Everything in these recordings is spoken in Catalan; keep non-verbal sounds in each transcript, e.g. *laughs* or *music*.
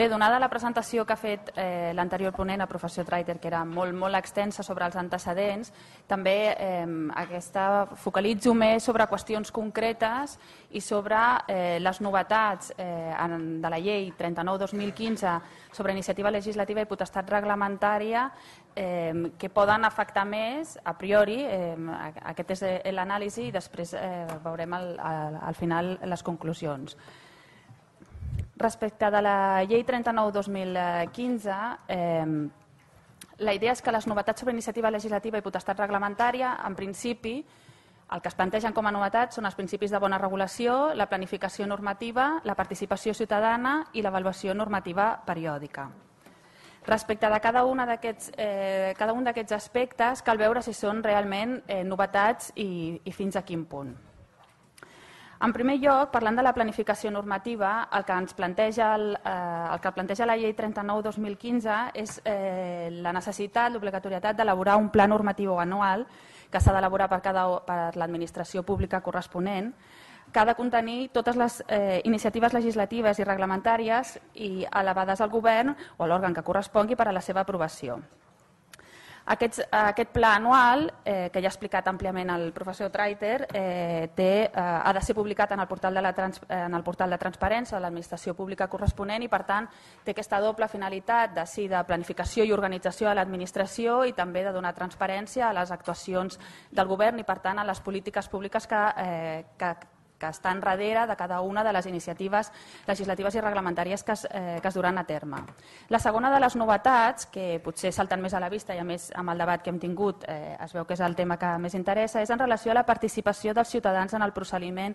Bé, donada la presentació que ha fet eh, l'anterior ponent, el professor Traiter, que era molt, molt extensa sobre els antecedents, també eh, aquesta focalitzo més sobre qüestions concretes i sobre eh, les novetats eh, en, de la llei 39-2015 sobre iniciativa legislativa i potestat reglamentària eh, que poden afectar més, a priori, eh, aquest és eh, l'anàlisi i després eh, veurem al, al, al final les conclusions. Respecte de la llei 39-2015, eh, la idea és que les novetats sobre iniciativa legislativa i potestat reglamentària, en principi, el que es plantegen com a novetats són els principis de bona regulació, la planificació normativa, la participació ciutadana i l'avaluació normativa periòdica. Respecte de cada, una eh, cada un d'aquests aspectes, cal veure si són realment eh, novetats i, i fins a quin punt. En primer lloc, parlant de la planificació normativa, el que ens planteja, el, eh, el que planteja la llei 39-2015 és eh, la necessitat, l'obligatorietat d'elaborar un pla normatiu anual que s'ha d'elaborar per, cada, per l'administració pública corresponent que ha de contenir totes les eh, iniciatives legislatives i reglamentàries i elevades al govern o a l'òrgan que correspongui per a la seva aprovació. Aquest, aquest pla anual, eh, que ja ha explicat àmpliament el professor Traiter, eh, té, eh, ha de ser publicat en el portal de, la trans, en el portal de transparència de l'administració pública corresponent i, per tant, té aquesta doble finalitat de, sí, de planificació i organització de l'administració i també de donar transparència a les actuacions del govern i, per tant, a les polítiques públiques que, eh, que que estan darrere de cada una de les iniciatives legislatives i reglamentàries que es, eh, que es duran a terme. La segona de les novetats, que potser salten més a la vista i a més amb el debat que hem tingut eh, es veu que és el tema que més interessa, és en relació a la participació dels ciutadans en el procediment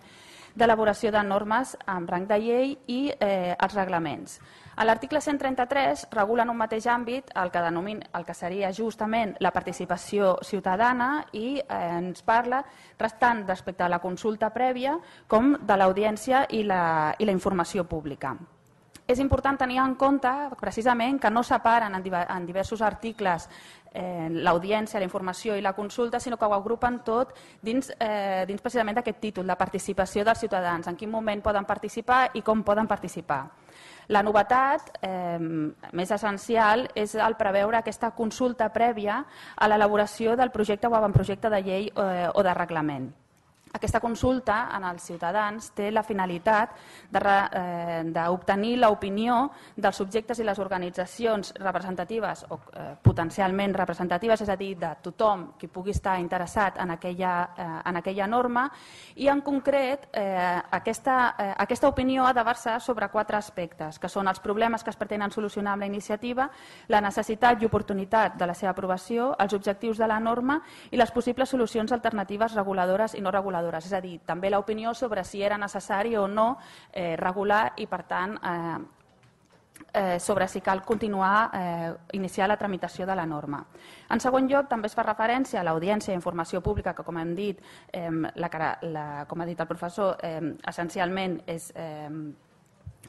d'elaboració de normes amb rang de llei i eh, els reglaments. L'article 133 regula en un mateix àmbit el que, denomin, el que seria justament la participació ciutadana i eh, ens parla restant respecte a la consulta prèvia com de l'audiència i, la, i la informació pública és important tenir en compte precisament que no separen en diversos articles eh, l'audiència, la informació i la consulta, sinó que ho agrupen tot dins, eh, dins precisament d'aquest títol, la participació dels ciutadans, en quin moment poden participar i com poden participar. La novetat eh, més essencial és el preveure aquesta consulta prèvia a l'elaboració del projecte o avantprojecte de llei eh, o de reglament. Aquesta consulta en els ciutadans té la finalitat eh, d'obtenir eh, l'opinió dels subjectes i les organitzacions representatives o eh, potencialment representatives, és a dir, de tothom qui pugui estar interessat en aquella, eh, en aquella norma i en concret eh, aquesta, eh, aquesta opinió ha de versar sobre quatre aspectes, que són els problemes que es pretenen solucionar amb la iniciativa, la necessitat i oportunitat de la seva aprovació, els objectius de la norma i les possibles solucions alternatives reguladores i no reguladores reguladores, és a dir, també l'opinió sobre si era necessari o no eh, regular i, per tant, eh, eh, sobre si cal continuar eh, iniciar la tramitació de la norma. En segon lloc, també es fa referència a l'audiència i informació pública, que com hem dit, eh, la, la, com ha dit el professor, eh, essencialment és eh,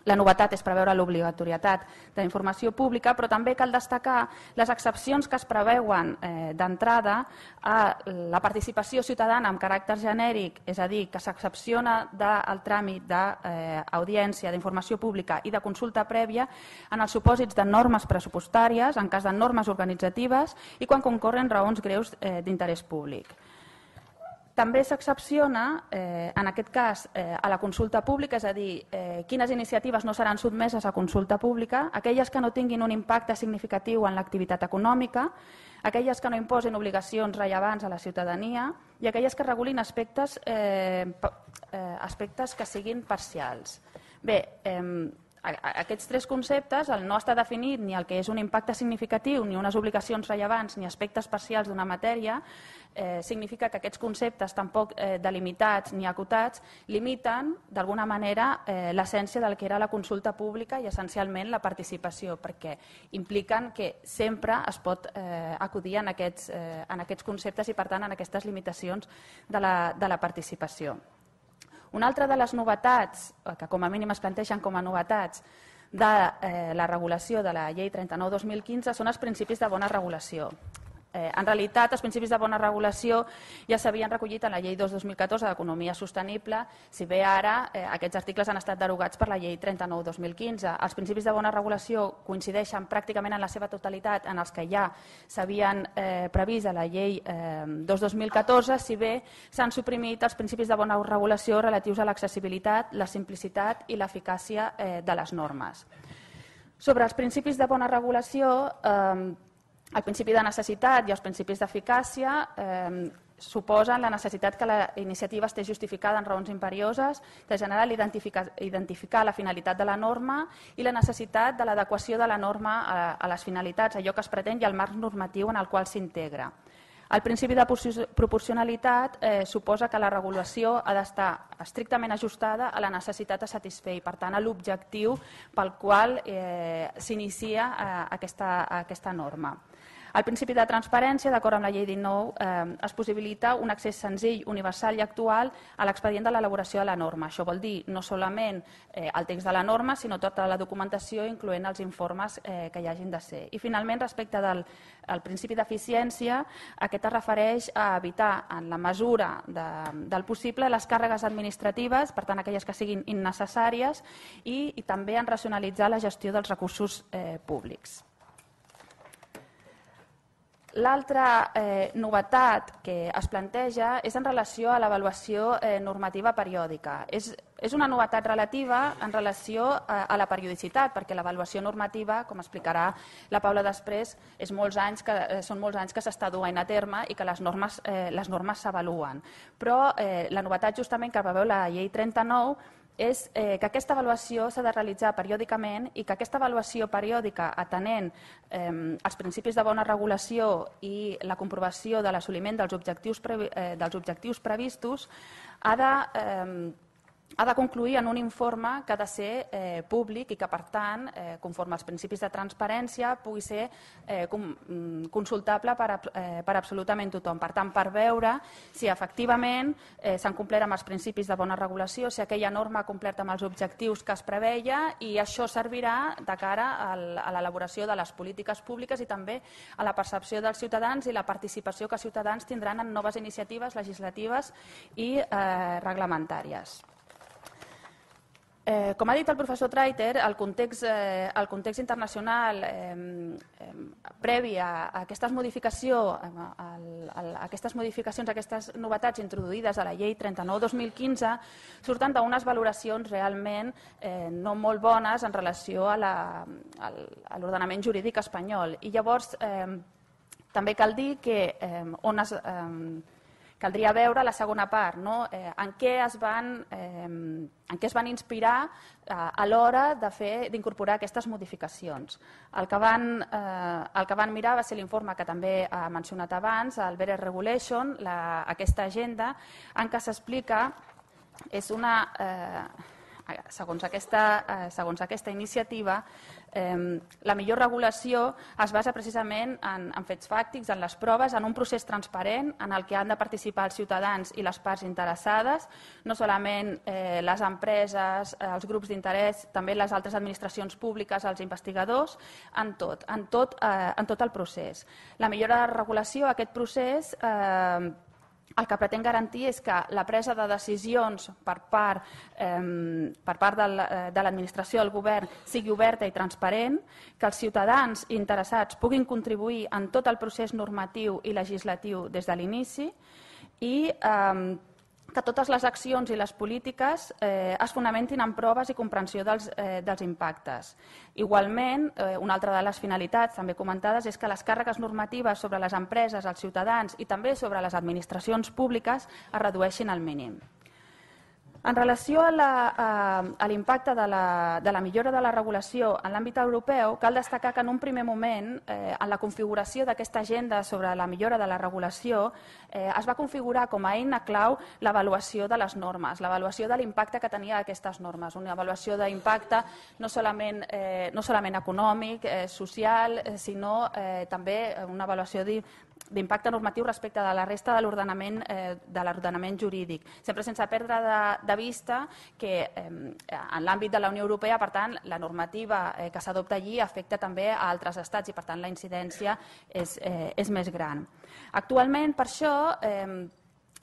la novetat és preveure l'obligatorietat de la informació pública, però també cal destacar les excepcions que es preveuen eh, d'entrada a la participació ciutadana amb caràcter genèric, és a dir, que s'excepciona del tràmit d'audiència, eh, d'informació pública i de consulta prèvia en els supòsits de normes pressupostàries, en cas de normes organitzatives i quan concorren raons greus eh, d'interès públic. També s'excepciona, eh, en aquest cas, eh, a la consulta pública, és a dir, eh, quines iniciatives no seran sotmeses a consulta pública, aquelles que no tinguin un impacte significatiu en l'activitat econòmica, aquelles que no imposin obligacions rellevants a la ciutadania i aquelles que regulin aspectes, eh, eh aspectes que siguin parcials. Bé, eh, aquests tres conceptes, el no està definit ni el que és un impacte significatiu, ni unes obligacions rellevants, ni aspectes parcials d'una matèria, eh, significa que aquests conceptes tampoc eh, delimitats ni acotats limiten d'alguna manera eh, l'essència del que era la consulta pública i essencialment la participació, perquè impliquen que sempre es pot eh, acudir en aquests, eh, en aquests conceptes i per tant en aquestes limitacions de la, de la participació. Una altra de les novetats, eh, que com a mínim es planteixen com a novetats, de eh, la regulació de la llei 39-2015 són els principis de bona regulació, Eh, en realitat, els principis de bona regulació ja s'havien recollit en la Llei 2-2014 d'Economia Sostenible, si bé ara eh, aquests articles han estat derogats per la Llei 39-2015. Els principis de bona regulació coincideixen pràcticament en la seva totalitat en els que ja s'havien eh, previst a la Llei eh, 2-2014, si bé s'han suprimit els principis de bona regulació relatius a l'accessibilitat, la simplicitat i l'eficàcia eh, de les normes. Sobre els principis de bona regulació, eh, el principi de necessitat i els principis d'eficàcia eh, suposen la necessitat que la iniciativa estigui justificada en raons imperioses, de general identificar, la finalitat de la norma i la necessitat de l'adequació de la norma a, les finalitats, allò que es pretén i al marc normatiu en el qual s'integra. El principi de proporcionalitat eh, suposa que la regulació ha d'estar estrictament ajustada a la necessitat a satisfer i, per tant, a l'objectiu pel qual eh, s'inicia eh, aquesta, aquesta norma. El principi de transparència, d'acord amb la llei 19, eh, es possibilita un accés senzill, universal i actual a l'expedient de l'elaboració de la norma. Això vol dir no solament eh, el text de la norma, sinó tota la documentació, incloent els informes eh, que hi hagin de ser. I finalment, respecte del el principi d'eficiència, aquest es refereix a evitar, en la mesura de, del possible, les càrregues administratives, per tant, aquelles que siguin innecessàries, i, i també en racionalitzar la gestió dels recursos eh, públics. L'altra eh, novetat que es planteja és en relació a l'avaluació eh, normativa periòdica. És, és una novetat relativa en relació a, a la periodicitat, perquè l'avaluació normativa, com explicarà la Paula després, és molts anys que, eh, són molts anys que s'està duent a terme i que les normes eh, les normes s'avaluen. Però eh, la novetat justament que veure la llei 39 és eh, que aquesta avaluació s'ha de realitzar periòdicament i que aquesta avaluació periòdica, atenent eh, els principis de bona regulació i la comprovació de l'assoliment dels, objectius eh, dels objectius previstos, ha de... Eh, ha de concluir en un informe que ha de ser eh, públic i que, per tant, eh, conforme als principis de transparència, pugui ser eh, com, mm, consultable per, a, eh, per absolutament tothom. Per tant, per veure si efectivament eh, s'han complert amb els principis de bona regulació, si aquella norma ha complert amb els objectius que es preveia i això servirà de cara a l'elaboració de les polítiques públiques i també a la percepció dels ciutadans i la participació que els ciutadans tindran en noves iniciatives legislatives i eh, reglamentàries. Eh, com ha dit el professor Traiter, el context, eh, el context internacional eh, previ a, a, aquestes modificació, a, a, a aquestes modificacions, a aquestes novetats introduïdes a la llei 39-2015, surten d'unes valoracions realment eh, no molt bones en relació a l'ordenament jurídic espanyol. I llavors també cal dir que on es Caldria veure la segona part, no? eh, en, què es van, eh, en què es van inspirar eh, a l'hora d'incorporar aquestes modificacions. El que, van, eh, el que van mirar va ser l'informe que també ha mencionat abans, el Better Regulation, la, aquesta agenda, en què s'explica, és una... Eh, segons aquesta, eh, segons aquesta iniciativa, la millor regulació es basa precisament en, en fets fàctics, en les proves, en un procés transparent en el que han de participar els ciutadans i les parts interessades, no solament eh, les empreses, eh, els grups d'interès, també les altres administracions públiques, els investigadors, en tot, en tot, eh, en tot el procés. La millora de regulació, aquest procés, eh, el que pretén garantir és que la presa de decisions per part, eh, per part eh, de l'administració, el govern, sigui oberta i transparent, que els ciutadans interessats puguin contribuir en tot el procés normatiu i legislatiu des de l'inici i eh, que totes les accions i les polítiques eh, es fonamentin en proves i comprensió dels, eh, dels impactes. Igualment, eh, una altra de les finalitats també comentades és que les càrregues normatives sobre les empreses, els ciutadans i també sobre les administracions públiques es redueixin al mínim. En relació a l'impacte de, la, de la millora de la regulació en l'àmbit europeu, cal destacar que en un primer moment, eh, en la configuració d'aquesta agenda sobre la millora de la regulació, eh, es va configurar com a eina clau l'avaluació de les normes, l'avaluació de l'impacte que tenia aquestes normes, una avaluació d'impacte no, solament, eh, no solament econòmic, eh, social, eh, sinó eh, també una avaluació d'impacte normatiu respecte de la resta de l'ordenament eh, de l'ordenament jurídic, sempre sense perdre de, de vista que eh, en l'àmbit de la Unió Europea, per tant, la normativa eh, que s'adopta allí afecta també a altres estats i, per tant, la incidència és, eh, és més gran. Actualment, per això, eh,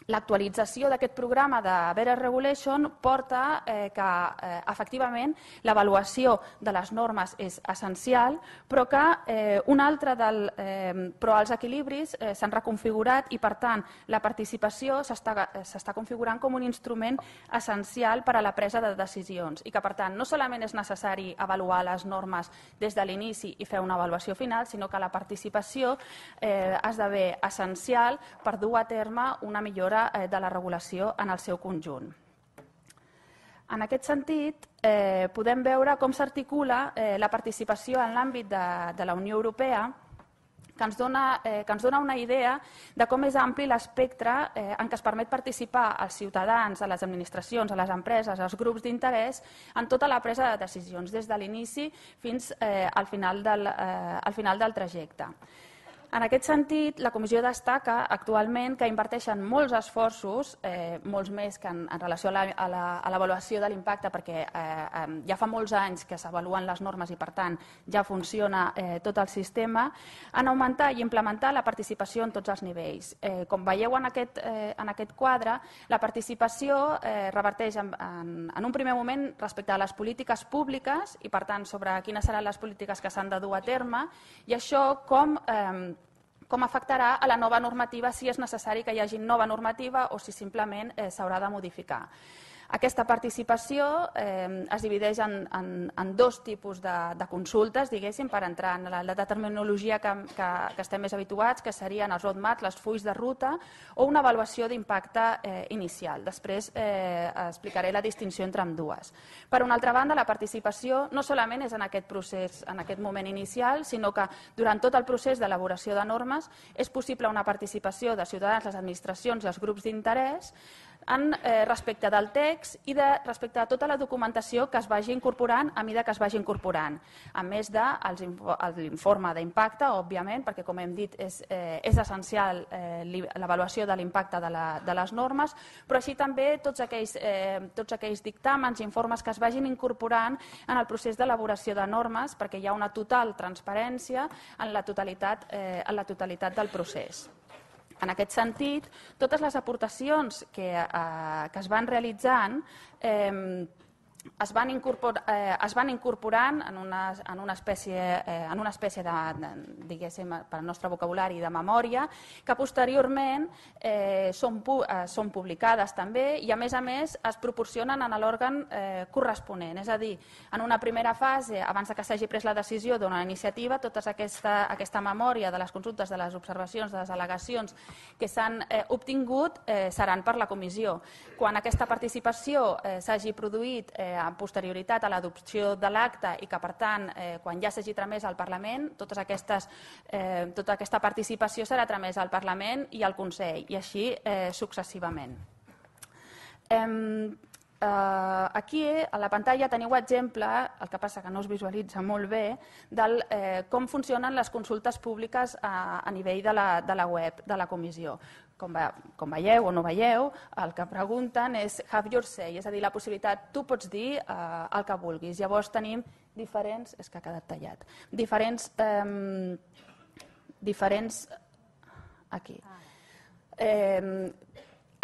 L'actualització d'aquest programa de Better Regulation porta eh, que, eh, efectivament, l'avaluació de les normes és essencial, però que eh, un altre del, eh, però els equilibris eh, s'han reconfigurat i, per tant, la participació s'està eh, configurant com un instrument essencial per a la presa de decisions i que, per tant, no solament és necessari avaluar les normes des de l'inici i fer una avaluació final, sinó que la participació eh, esdevé essencial per dur a terme una millor millora eh, de la regulació en el seu conjunt. En aquest sentit, eh, podem veure com s'articula eh, la participació en l'àmbit de, de la Unió Europea que ens, dona, eh, que ens dona una idea de com és ampli l'espectre eh, en què es permet participar als ciutadans, a les administracions, a les empreses, als grups d'interès, en tota la presa de decisions, des de l'inici fins eh, al, final del, eh, al final del trajecte. En aquest sentit, la Comissió destaca actualment que inverteixen molts esforços, eh, molts més que en, en relació a l'avaluació de l'impacte, perquè eh, ja fa molts anys que s'avaluen les normes i, per tant, ja funciona eh, tot el sistema, en augmentar i implementar la participació en tots els nivells. Eh, com veieu en aquest, eh, en aquest quadre, la participació eh, reverteix en, en, en un primer moment respecte a les polítiques públiques i, per tant, sobre quines seran les polítiques que s'han de dur a terme i això com... Eh, com afectarà a la nova normativa si és necessari que hi hagi nova normativa o si simplement eh, s'haurà de modificar. Aquesta participació eh, es divideix en, en, en dos tipus de, de consultes, diguéssim, per entrar en la, la terminologia que, que, que estem més habituats, que serien els roadmaps, les fulls de ruta, o una avaluació d'impacte eh, inicial. Després eh, explicaré la distinció entre amb dues. Per una altra banda, la participació no solament és en aquest procés, en aquest moment inicial, sinó que durant tot el procés d'elaboració de normes és possible una participació de ciutadans, les administracions i els grups d'interès en, eh, respecte del text i de, respecte a tota la documentació que es vagi incorporant a mida que es vagi incorporant, a més de l'informe d'impacte, òbviament, perquè com hem dit és, eh, és essencial eh, l'avaluació de l'impacte de, la, de les normes, però així també tots aquells, eh, tots aquells dictàmens i informes que es vagin incorporant en el procés d'elaboració de normes, perquè hi ha una total transparència en la totalitat, eh, en la totalitat del procés. En aquest sentit, totes les aportacions que, eh, que es van realitzant eh, es van, incorpor, eh, es van incorporant en una, en una espècie, eh, en una espècie de, de, diguéssim, per al nostre vocabulari de memòria, que posteriorment eh, són, pu eh, són publicades també i, a més a més, es proporcionen en l'òrgan eh, corresponent. És a dir, en una primera fase, abans que s'hagi pres la decisió d'una iniciativa, tota aquesta, aquesta memòria de les consultes, de les observacions, de les al·legacions que s'han eh, obtingut eh, seran per la comissió. Quan aquesta participació eh, s'hagi produït eh, eh, amb posterioritat a l'adopció de l'acte i que, per tant, eh, quan ja s'hagi tramès al Parlament, totes aquestes, eh, tota aquesta participació serà tramesa al Parlament i al Consell, i així eh, successivament. Eh, eh, aquí a la pantalla teniu exemple, el que passa que no es visualitza molt bé, del eh, com funcionen les consultes públiques a, a nivell de la, de la web, de la comissió. Com, va, com veieu o no veieu, el que pregunten és have your say, és a dir, la possibilitat, tu pots dir eh, el que vulguis. Llavors tenim diferents, és que ha quedat tallat, diferents, eh, diferents, aquí, eh,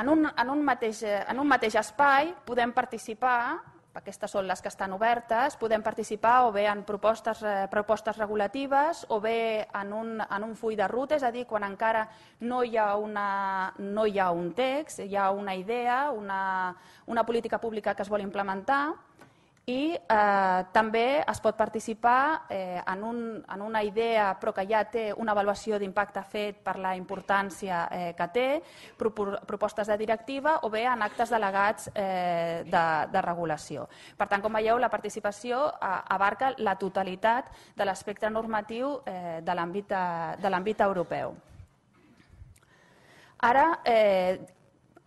en un, en, un mateix, eh, en un mateix espai podem participar, aquestes són les que estan obertes, podem participar o bé en propostes, eh, propostes regulatives o bé en un, en un full de ruta, és a dir, quan encara no hi ha, una, no hi ha un text, hi ha una idea, una, una política pública que es vol implementar, i eh, també es pot participar eh, en, un, en una idea, però que ja té una avaluació d'impacte fet per la importància eh, que té, propostes de directiva o bé en actes delegats eh, de, de regulació. Per tant, com veieu, la participació eh, abarca la totalitat de l'espectre normatiu eh, de l'àmbit eh, europeu. Ara, eh,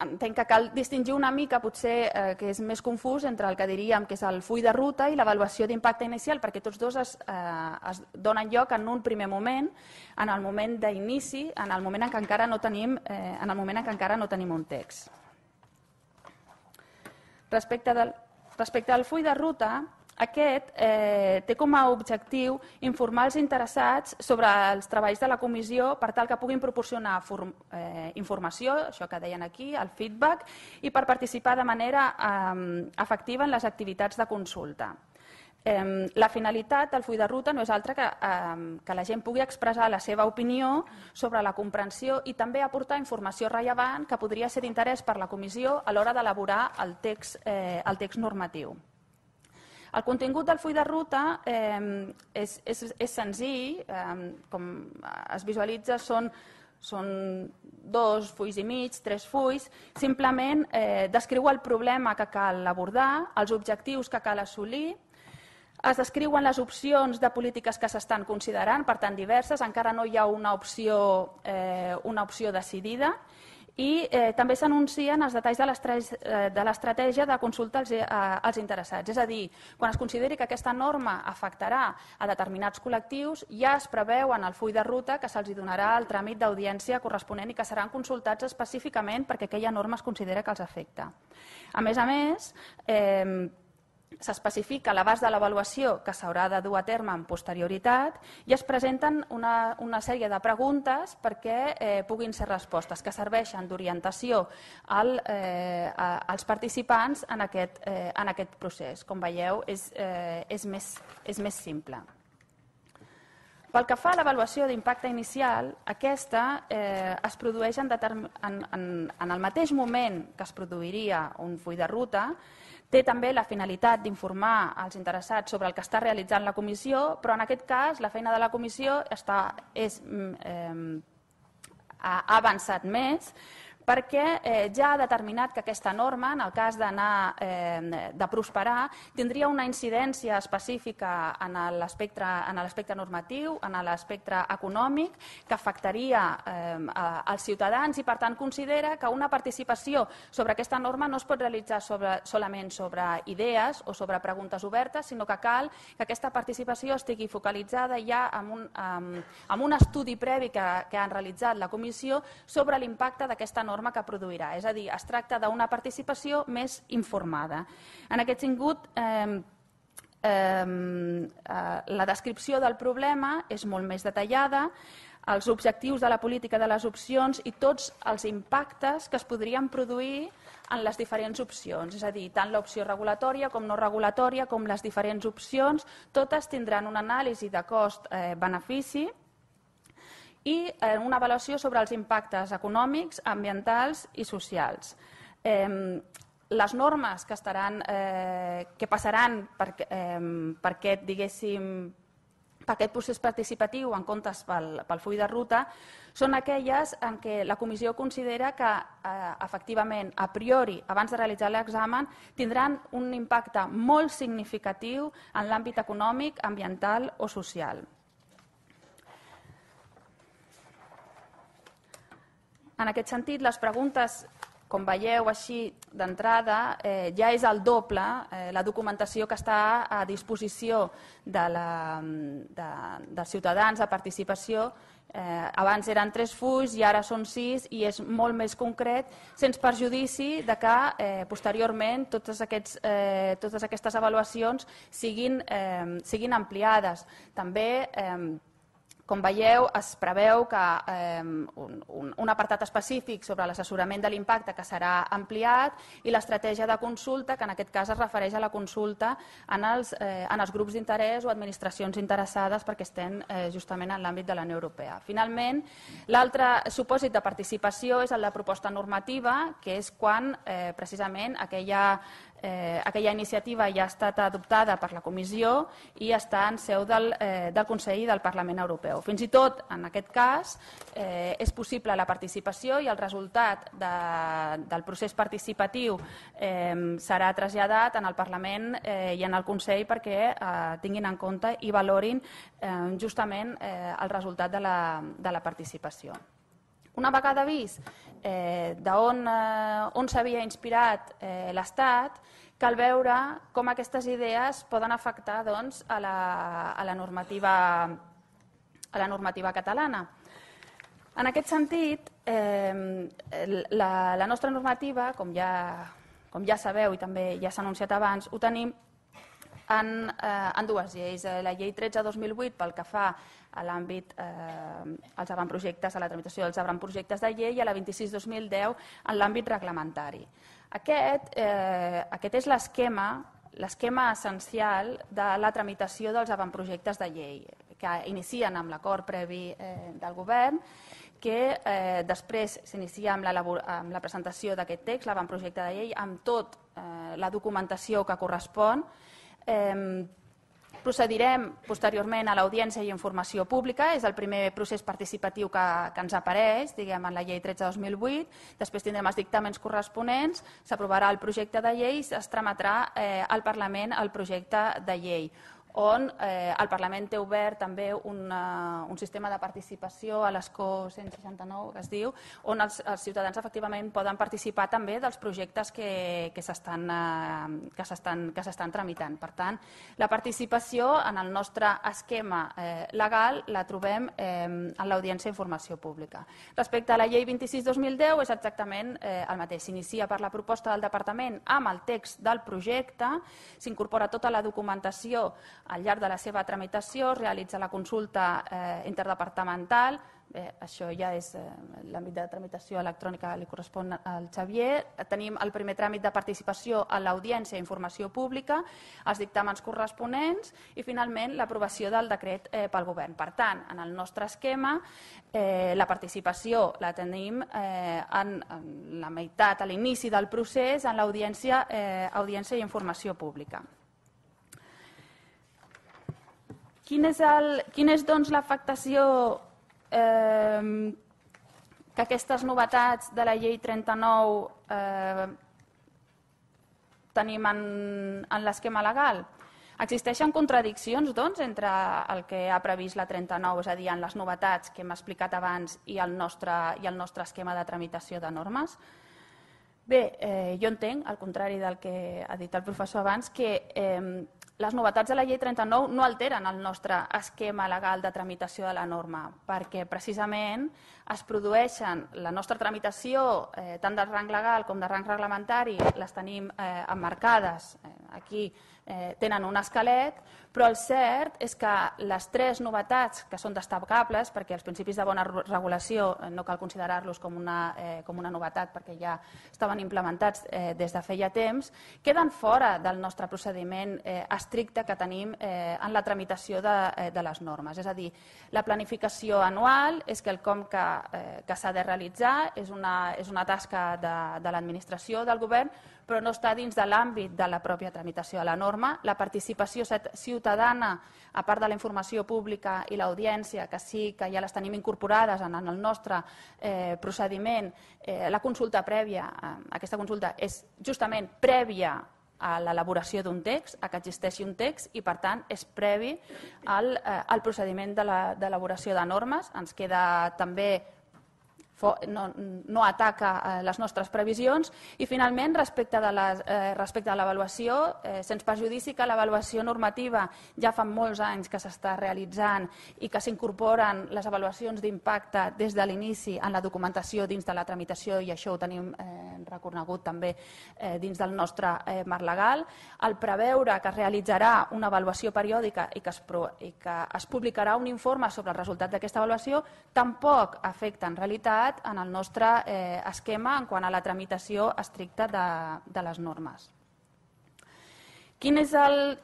entenc que cal distingir una mica, potser eh, que és més confús, entre el que diríem que és el full de ruta i l'avaluació d'impacte inicial, perquè tots dos es, eh, es donen lloc en un primer moment, en el moment d'inici, en el moment en què encara no tenim, eh, en el moment en què encara no tenim un text. Respecte, del, respecte al full de ruta, aquest eh, té com a objectiu informar els interessats sobre els treballs de la comissió per tal que puguin proporcionar form, eh, informació, això que deien aquí, el feedback, i per participar de manera eh, efectiva en les activitats de consulta. Eh, la finalitat del full de ruta no és altra que, eh, que la gent pugui expressar la seva opinió sobre la comprensió i també aportar informació rellevant que podria ser d'interès per la comissió a l'hora d'elaborar el, text, eh, el text normatiu. El contingut del full de ruta eh, és, és, és senzill, eh, com es visualitza, són són dos fulls i mig, tres fulls, simplement eh, descriu el problema que cal abordar, els objectius que cal assolir, es descriuen les opcions de polítiques que s'estan considerant, per tant diverses, encara no hi ha una opció, eh, una opció decidida, i eh, també s'anuncien els detalls eh, de l'estratègia de consulta als, eh, als interessats. És a dir, quan es consideri que aquesta norma afectarà a determinats col·lectius, ja es preveu en el full de ruta que se'ls donarà el tràmit d'audiència corresponent i que seran consultats específicament perquè aquella norma es considera que els afecta. A més a més, eh, s'especifica l'abast de l'avaluació que s'haurà de dur a terme en posterioritat i es presenten una, una sèrie de preguntes perquè eh, puguin ser respostes que serveixen d'orientació al, eh, als participants en aquest, eh, en aquest procés. Com veieu, és, eh, és, més, és més simple. Pel que fa a l'avaluació d'impacte inicial, aquesta eh, es produeix en, en, en, en el mateix moment que es produiria un full de ruta, Té també la finalitat d'informar els interessats sobre el que està realitzant la comissió, però en aquest cas la feina de la comissió està, és, mm, eh, ha avançat més perquè eh, ja ha determinat que aquesta norma, en el cas d'anar eh, de prosperar, tindria una incidència específica en l'aspecte normatiu, en l'aspecte econòmic, que afectaria eh, als ciutadans i, per tant, considera que una participació sobre aquesta norma no es pot realitzar sobre, solament sobre idees o sobre preguntes obertes, sinó que cal que aquesta participació estigui focalitzada ja en un, un estudi previ que, que han realitzat la Comissió sobre l'impacte d'aquesta norma norma que produirà. És a dir, es tracta d'una participació més informada. En aquest sentit, eh, eh, la descripció del problema és molt més detallada, els objectius de la política de les opcions i tots els impactes que es podrien produir en les diferents opcions, és a dir, tant l'opció regulatòria com no regulatòria, com les diferents opcions, totes tindran un anàlisi de cost-benefici eh, i una avaluació sobre els impactes econòmics, ambientals i socials. les normes que, estaran, eh, que passaran per, per aquest, diguéssim, per aquest procés participatiu en comptes pel, pel full de ruta són aquelles en què la comissió considera que, eh, efectivament, a priori, abans de realitzar l'examen, tindran un impacte molt significatiu en l'àmbit econòmic, ambiental o social. En aquest sentit, les preguntes, com veieu així d'entrada, eh, ja és el doble eh, la documentació que està a disposició de la, de, dels ciutadans de participació Eh, abans eren tres fulls i ara són sis i és molt més concret, sense perjudici de que eh, posteriorment totes, aquests, eh, totes aquestes avaluacions siguin, eh, siguin ampliades. També eh, com veieu, es preveu que un, un, un apartat específic sobre l'assessorament de l'impacte que serà ampliat i l'estratègia de consulta, que en aquest cas es refereix a la consulta en els, eh, en els grups d'interès o administracions interessades perquè estem eh, justament en l'àmbit de la Unió Europea. Finalment, l'altre supòsit de participació és el de proposta normativa, que és quan eh, precisament aquella eh, aquella iniciativa ja ha estat adoptada per la Comissió i està en seu del, eh, del Consell del Parlament Europeu. Fins i tot, en aquest cas, eh, és possible la participació i el resultat de, del procés participatiu eh, serà traslladat en el Parlament eh, i en el Consell perquè eh, tinguin en compte i valorin eh, justament eh, el resultat de la, de la participació. Una vegada vist eh, d'on eh, on s'havia inspirat eh, l'Estat, cal veure com aquestes idees poden afectar doncs, a, la, a, la normativa, a la normativa catalana. En aquest sentit, eh, la, la nostra normativa, com ja, com ja sabeu i també ja s'ha anunciat abans, ho tenim en, eh, en dues lleis. Eh, la llei 13-2008 pel que fa a l'àmbit eh, als avantprojectes, a la tramitació dels avantprojectes de llei i a la 26-2010 en l'àmbit reglamentari. Aquest, eh, aquest és l'esquema l'esquema essencial de la tramitació dels avantprojectes de llei, que inicien amb l'acord previ eh, del govern que eh, després s'inicia amb, amb la presentació d'aquest text, l'avantprojecte de llei, amb tot eh, la documentació que correspon, eh, Procedirem posteriorment a l'audiència i informació pública, és el primer procés participatiu que, que ens apareix, diguem, en la llei 13-2008. Després tindrem els dictaments corresponents, s'aprovarà el projecte de llei i es trametrà eh, al Parlament el projecte de llei on eh, el Parlament té obert també una, eh, un sistema de participació a l'ESCO 169, que es diu, on els, els ciutadans efectivament poden participar també dels projectes que, que s'estan eh, tramitant. Per tant, la participació en el nostre esquema eh, legal la trobem eh, en l'Audiència d'Informació Pública. Respecte a la llei 26-2010 és exactament eh, el mateix. S'inicia per la proposta del Departament amb el text del projecte, s'incorpora tota la documentació al llarg de la seva tramitació realitza la consulta eh, interdepartamental, Bé, això ja és eh, l'àmbit de tramitació electrònica li correspon al Xavier. Tenim el primer tràmit de participació a l'audiència i informació pública, els dictàmens corresponents i, finalment, l'aprovació del decret eh, pel govern. Per tant, en el nostre esquema, eh, la participació la tenim eh, en, en la meitat, a l'inici del procés, en l'audiència eh, audiència i informació pública. Quina és, el, quin és doncs, l'afectació eh, que aquestes novetats de la llei 39 eh, tenim en, en l'esquema legal? Existeixen contradiccions, doncs, entre el que ha previst la 39, és a dir, en les novetats que hem explicat abans i el nostre, i el nostre esquema de tramitació de normes? Bé, eh, jo entenc, al contrari del que ha dit el professor abans, que eh, les novetats de la llei 39 no alteren el nostre esquema legal de tramitació de la norma, perquè precisament es produeixen la nostra tramitació, eh, tant del rang legal com de rang reglamentari, les tenim eh, emmarcades. Eh, aquí eh, tenen un esquelet, però el cert és que les tres novetats que són destacables, perquè els principis de bona regulació eh, no cal considerar-los com, una, eh, com una novetat perquè ja estaven implementats eh, des de feia temps, queden fora del nostre procediment eh, estricte que tenim eh, en la tramitació de, eh, de les normes. És a dir, la planificació anual és quelcom que Eh, que s'ha de realitzar, és una, és una tasca de, de l'administració, del govern, però no està dins de l'àmbit de la pròpia tramitació de la norma. La participació ciutadana, a part de la informació pública i l'audiència, que sí que ja les tenim incorporades en, en el nostre eh, procediment, eh, la consulta prèvia, eh, aquesta consulta és justament prèvia a l'elaboració d'un text, a que existeixi un text i, per tant, és previ al, eh, al procediment d'elaboració de, la, de normes. Ens queda també no, no ataca eh, les nostres previsions. I finalment, respecte de eh, l'avaluació, la, eh, eh, sens perjudici que l'avaluació normativa ja fa molts anys que s'està realitzant i que s'incorporen les avaluacions d'impacte des de l'inici en la documentació dins de la tramitació i això ho tenim eh, reconegut també eh, dins del nostre eh, marc legal. El preveure que es realitzarà una avaluació periòdica i que es, i que es publicarà un informe sobre el resultat d'aquesta avaluació tampoc afecta en realitat aplicat en el nostre eh, esquema en quant a la tramitació estricta de, de les normes. Quin és el,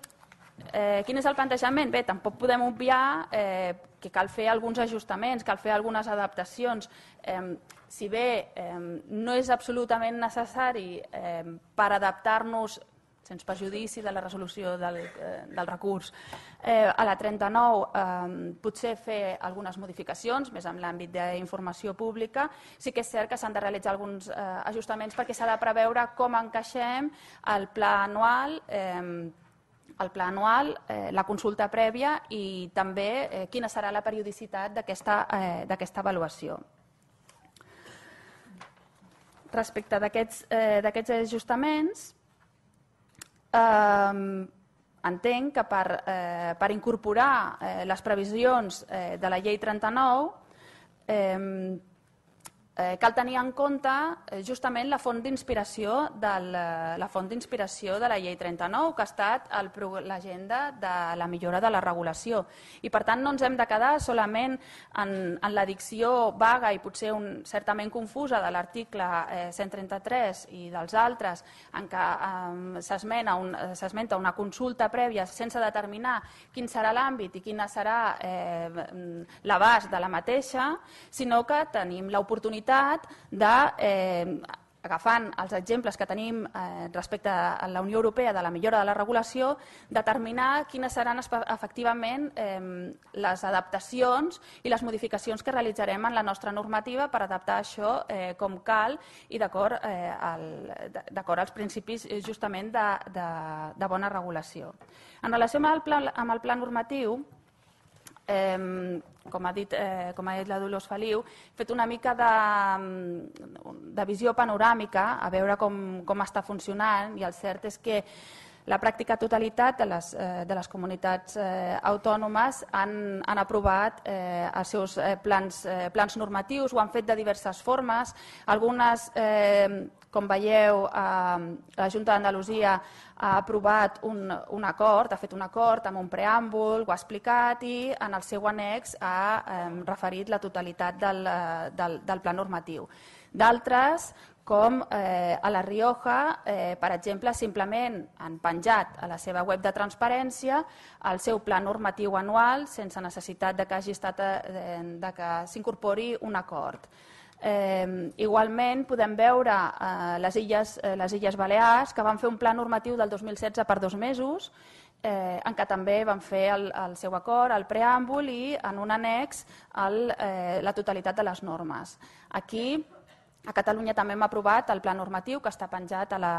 eh, quin és el plantejament? Bé, tampoc podem obviar eh, que cal fer alguns ajustaments, cal fer algunes adaptacions. Eh, si bé eh, no és absolutament necessari eh, per adaptar-nos sense perjudici de la resolució del, eh, del recurs. Eh, a la 39, eh, potser fer algunes modificacions, més en l'àmbit d'informació pública. Sí que és cert que s'han de realitzar alguns eh, ajustaments perquè s'ha de preveure com encaixem el pla anual eh, el pla anual, eh, la consulta prèvia i també eh, quina serà la periodicitat d'aquesta eh, avaluació. Respecte d'aquests eh, ajustaments, Ehm, entenc que per, eh, per incorporar eh, les previsions eh, de la llei 39 eh, eh, cal tenir en compte eh, justament la font d'inspiració del, eh, la font d'inspiració de la llei 39, que ha estat l'agenda de la millora de la regulació. I per tant no ens hem de quedar solament en, en la dicció vaga i potser un, certament confusa de l'article eh, 133 i dels altres, en què eh, eh s'esmenta un, una consulta prèvia sense determinar quin serà l'àmbit i quin serà eh, l'abast de la mateixa, sinó que tenim l'oportunitat possibilitat de eh, agafant els exemples que tenim eh, respecte a la Unió Europea de la millora de la regulació, determinar quines seran efectivament eh, les adaptacions i les modificacions que realitzarem en la nostra normativa per adaptar això eh, com cal i d'acord eh, al, als principis eh, justament de, de, de bona regulació. En relació amb el pla, amb el pla normatiu, eh, com, ha dit, eh, com ha dit la Dolors Feliu, fet una mica de, mm, de visió panoràmica, a veure com, com està funcionant, i el cert és que la pràctica totalitat de les, eh, de les comunitats eh, autònomes han, han aprovat eh, els seus eh, plans, plans normatius, ho han fet de diverses formes, algunes eh, com veieu, ehm, la Junta d'Andalusia ha aprovat un, un acord, ha fet un acord amb un preàmbul, ho ha explicat i en el seu annex ha ehm, referit la totalitat del, eh, del, del pla normatiu. D'altres, com eh, a La Rioja, eh, per exemple, simplement han penjat a la seva web de transparència el seu pla normatiu anual sense necessitat de que hagi estat eh, de que s'incorpori un acord. Eh, igualment podem veure eh, les, illes, eh, les Illes Balears, que van fer un pla normatiu del 2016 per dos mesos, eh, en què també van fer el, el seu acord, el preàmbul i en un annex el, eh, la totalitat de les normes. Aquí a Catalunya també hem aprovat el pla normatiu que està penjat a la,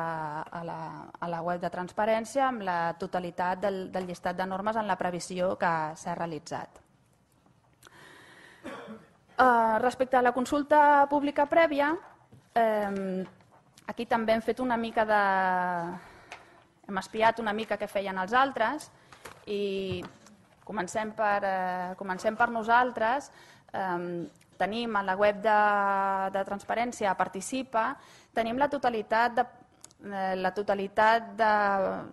a la, a la web de transparència amb la totalitat del, del llistat de normes en la previsió que s'ha realitzat. Eh, respecte a la consulta pública prèvia, eh, aquí també hem fet una mica de... hem espiat una mica què feien els altres i comencem per, eh, comencem per nosaltres. Eh, tenim a la web de, de Transparència Participa, tenim la totalitat de Eh, la totalitat de,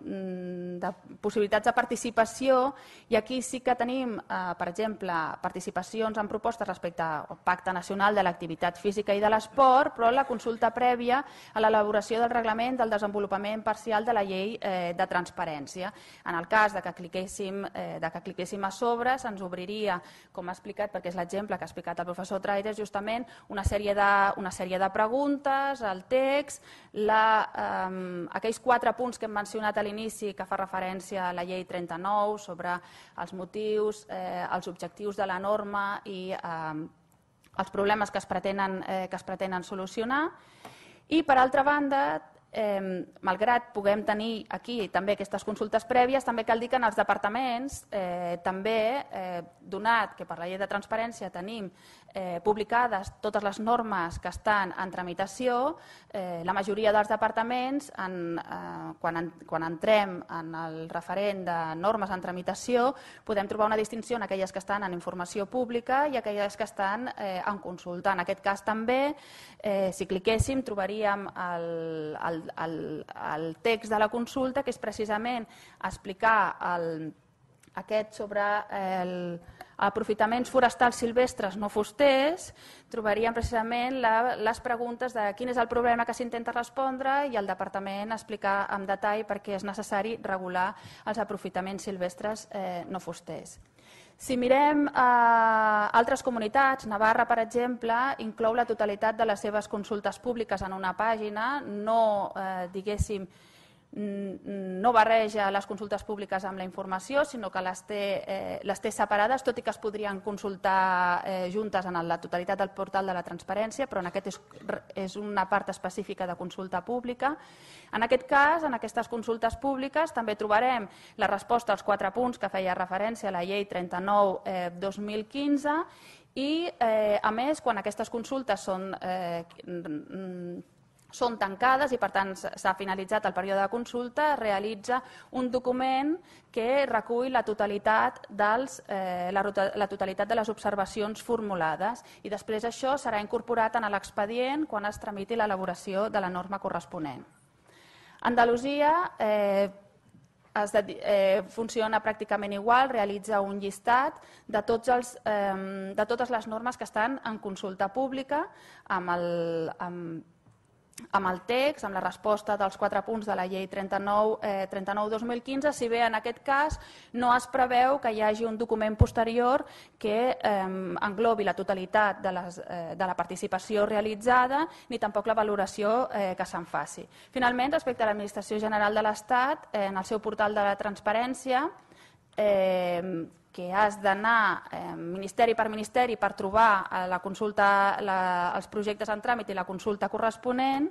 mm, de possibilitats de participació i aquí sí que tenim, eh, per exemple, participacions en propostes respecte al Pacte Nacional de l'Activitat Física i de l'Esport, però la consulta prèvia a l'elaboració del reglament del desenvolupament parcial de la llei eh, de transparència. En el cas de que cliquéssim, eh, de que cliquéssim a sobre, se'ns obriria, com ha explicat, perquè és l'exemple que ha explicat el professor Traires, justament una sèrie de, una sèrie de preguntes, el text, la... Eh, aquells quatre punts que hem mencionat a l'inici que fa referència a la llei 39 sobre els motius, eh, els objectius de la norma i um, els problemes que es pretenen, eh, que es pretenen solucionar. I, per altra banda, eh, malgrat puguem tenir aquí també aquestes consultes prèvies, també cal dir que en els departaments, eh, també, eh, donat que per la llei de transparència tenim eh, publicades totes les normes que estan en tramitació, eh, la majoria dels departaments, en, eh, quan, en, quan entrem en el referent de normes en tramitació, podem trobar una distinció en aquelles que estan en informació pública i aquelles que estan eh, en consulta. En aquest cas també, eh, si cliquéssim, trobaríem el, el, el, el text de la consulta, que és precisament explicar el, aquest sobre el aprofitaments forestals silvestres no fusters, trobaríem precisament la, les preguntes de quin és el problema que s'intenta respondre i el departament explicar amb detall per què és necessari regular els aprofitaments silvestres eh, no fusters. Si mirem eh, altres comunitats, Navarra, per exemple, inclou la totalitat de les seves consultes públiques en una pàgina, no, eh, diguéssim, Mm, no barreja les consultes públiques amb la informació, sinó que les té, eh, les té separades, tot i que es podrien consultar eh, juntes en la totalitat del portal de la transparència, però en aquest és, és una part específica de consulta pública. En aquest cas, en aquestes consultes públiques, també trobarem la resposta als quatre punts que feia referència a la llei 39-2015 eh, i, eh, a més, quan aquestes consultes són... Eh, són tancades i, per tant, s'ha finalitzat el període de consulta, realitza un document que recull la totalitat, dels, eh, la, la totalitat de les observacions formulades i després això serà incorporat en l'expedient quan es tramiti l'elaboració de la norma corresponent. Andalusia eh, es de, eh, funciona pràcticament igual, realitza un llistat de, tots els, eh, de totes les normes que estan en consulta pública amb el, amb amb el text, amb la resposta dels quatre punts de la llei 39-2015, eh, 39 si bé en aquest cas no es preveu que hi hagi un document posterior que eh, englobi la totalitat de, les, eh, de la participació realitzada ni tampoc la valoració eh, que se'n faci. Finalment, respecte a l'Administració General de l'Estat, eh, en el seu portal de la transparència, eh, que has d'anar eh, ministeri per ministeri per trobar eh, la consulta, la, els projectes en tràmit i la consulta corresponent.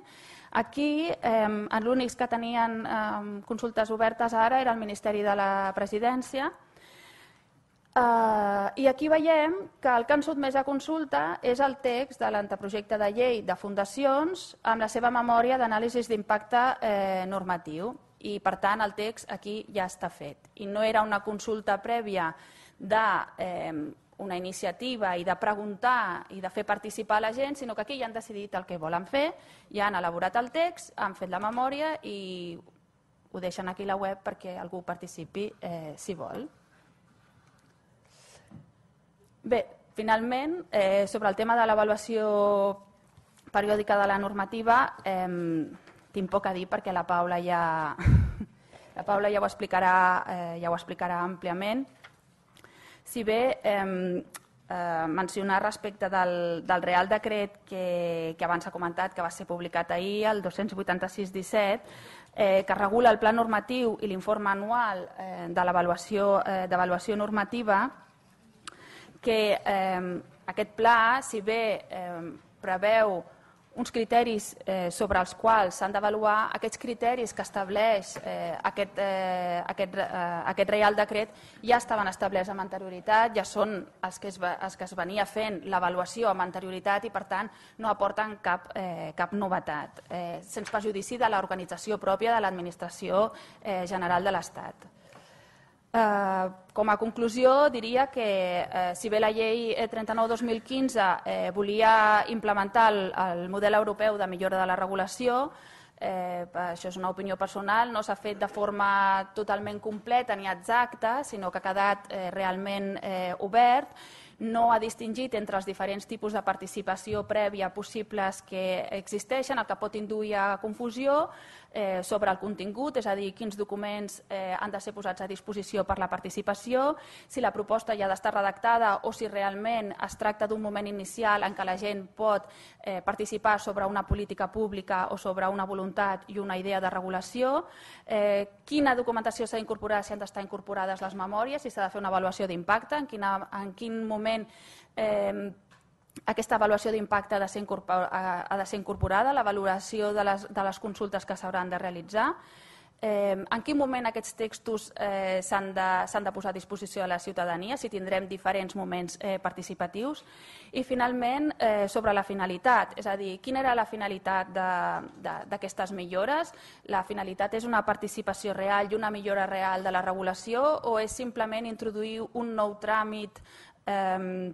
Aquí, eh, l'únics que tenien eh, consultes obertes ara era el Ministeri de la Presidència, Eh, I aquí veiem que el que han sotmès a consulta és el text de l'anteprojecte de llei de fundacions amb la seva memòria d'anàlisis d'impacte eh, normatiu i, per tant, el text aquí ja està fet. I no era una consulta prèvia d'una eh, una iniciativa i de preguntar i de fer participar la gent, sinó que aquí ja han decidit el que volen fer, ja han elaborat el text, han fet la memòria i ho deixen aquí a la web perquè algú participi eh, si vol. Bé, finalment, eh, sobre el tema de l'avaluació periòdica de la normativa, eh, tinc poc a dir perquè la Paula ja, *laughs* la Paula ja, ho, explicarà, eh, ja ho explicarà àmpliament. Si bé eh, eh, mencionar respecte del, del Real Decret que, que abans ha comentat, que va ser publicat ahir, el 286-17, eh, que regula el pla normatiu i l'informe anual eh, de l'avaluació eh, normativa, que eh, aquest pla, si bé eh, preveu uns criteris eh, sobre els quals s'han d'avaluar aquests criteris que estableix eh, aquest, eh, aquest, eh, aquest Reial Decret ja estaven establerts amb anterioritat, ja són els que es, els que es venia fent l'avaluació amb anterioritat i, per tant, no aporten cap, eh, cap novetat, eh, sens perjudici de l'organització pròpia de l'Administració eh, General de l'Estat. Eh, com a conclusió, diria que eh, si bé la llei 39-2015 eh, eh, volia implementar el, el model europeu de millora de la regulació, eh, això és una opinió personal, no s'ha fet de forma totalment completa ni exacta, sinó que ha quedat eh, realment eh, obert, no ha distingit entre els diferents tipus de participació prèvia possibles que existeixen, el que pot induir a confusió, eh, sobre el contingut, és a dir, quins documents eh, han de ser posats a disposició per la participació, si la proposta ja ha d'estar redactada o si realment es tracta d'un moment inicial en què la gent pot eh, participar sobre una política pública o sobre una voluntat i una idea de regulació, eh, quina documentació s'ha d'incorporar, si han d'estar incorporades les memòries, si s'ha de fer una avaluació d'impacte, en, en quin moment eh, aquesta avaluació d'impacte ha, de ser incorporada, la valoració de les, de les consultes que s'hauran de realitzar, eh, en quin moment aquests textos eh, s'han de, de posar a disposició de la ciutadania, si tindrem diferents moments eh, participatius, i finalment eh, sobre la finalitat, és a dir, quina era la finalitat d'aquestes millores? La finalitat és una participació real i una millora real de la regulació o és simplement introduir un nou tràmit eh,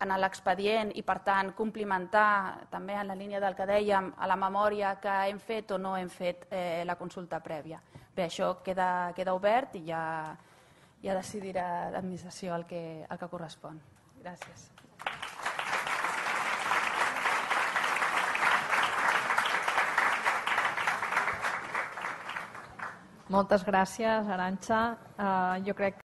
en l'expedient i, per tant, complimentar també en la línia del que dèiem a la memòria que hem fet o no hem fet eh, la consulta prèvia. Bé, això queda, queda obert i ja, ja decidirà l'administració el, que, el que correspon. Gràcies. Moltes gràcies, Aranxa. Uh, eh, jo crec que